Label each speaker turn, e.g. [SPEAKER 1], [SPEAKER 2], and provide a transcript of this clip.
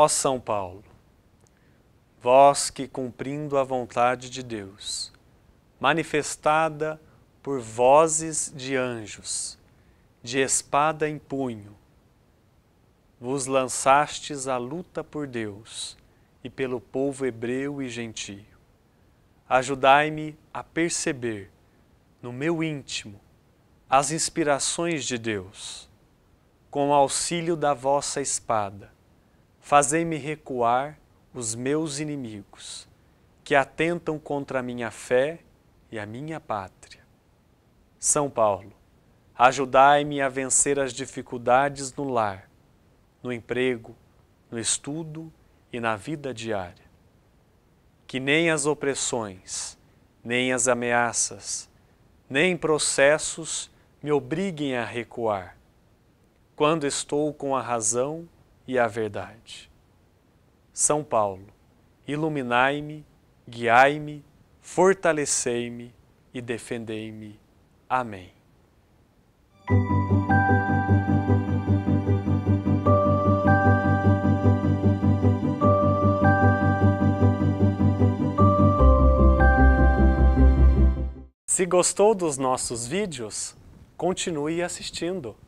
[SPEAKER 1] Ó São Paulo, vós que cumprindo a vontade de Deus, manifestada por vozes de anjos, de espada em punho, vos lançastes à luta por Deus e pelo povo hebreu e gentio. Ajudai-me a perceber, no meu íntimo, as inspirações de Deus, com o auxílio da vossa espada, Fazei-me recuar os meus inimigos, que atentam contra a minha fé e a minha pátria. São Paulo, ajudai-me a vencer as dificuldades no lar, no emprego, no estudo e na vida diária. Que nem as opressões, nem as ameaças, nem processos me obriguem a recuar. Quando estou com a razão, e a verdade. São Paulo, iluminai-me, guiai-me, fortalecei-me e defendei-me. Amém. Se gostou dos nossos vídeos, continue assistindo.